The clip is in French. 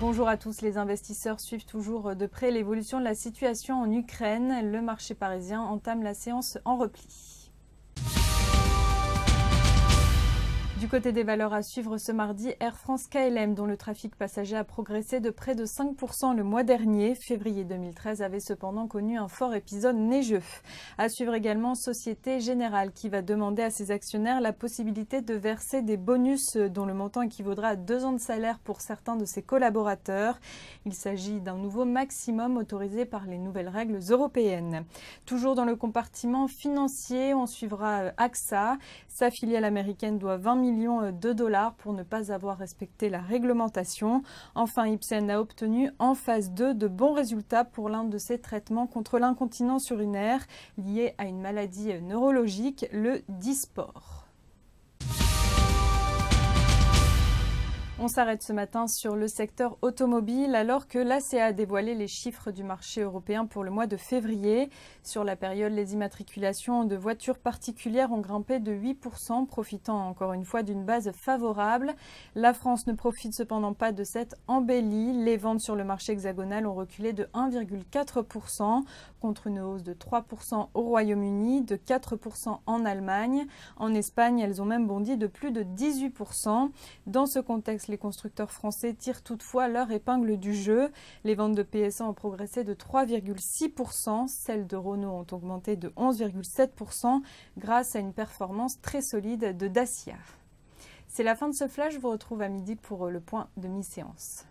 Bonjour à tous, les investisseurs suivent toujours euh, de près l'évolution de la situation en Ukraine. Le marché parisien entame la séance en repli. côté des valeurs à suivre ce mardi, Air France KLM, dont le trafic passager a progressé de près de 5% le mois dernier, février 2013, avait cependant connu un fort épisode neigeux. À suivre également Société Générale, qui va demander à ses actionnaires la possibilité de verser des bonus dont le montant équivaudra à deux ans de salaire pour certains de ses collaborateurs. Il s'agit d'un nouveau maximum autorisé par les nouvelles règles européennes. Toujours dans le compartiment financier, on suivra AXA. Euh, Sa filiale américaine doit 20 millions euh, de dollars pour ne pas avoir respecté la réglementation. Enfin, Ipsen a obtenu en phase 2 de bons résultats pour l'un de ses traitements contre l'incontinence urinaire liée à une maladie euh, neurologique, le dysport. On s'arrête ce matin sur le secteur automobile alors que l'ACA a dévoilé les chiffres du marché européen pour le mois de février. Sur la période, les immatriculations de voitures particulières ont grimpé de 8%, profitant encore une fois d'une base favorable. La France ne profite cependant pas de cette embellie. Les ventes sur le marché hexagonal ont reculé de 1,4% contre une hausse de 3% au Royaume-Uni, de 4% en Allemagne. En Espagne, elles ont même bondi de plus de 18%. Dans ce contexte, les constructeurs français tirent toutefois leur épingle du jeu. Les ventes de PSA ont progressé de 3,6%, celles de Renault ont augmenté de 11,7% grâce à une performance très solide de Dacia. C'est la fin de ce flash, je vous retrouve à midi pour euh, le point de mi-séance.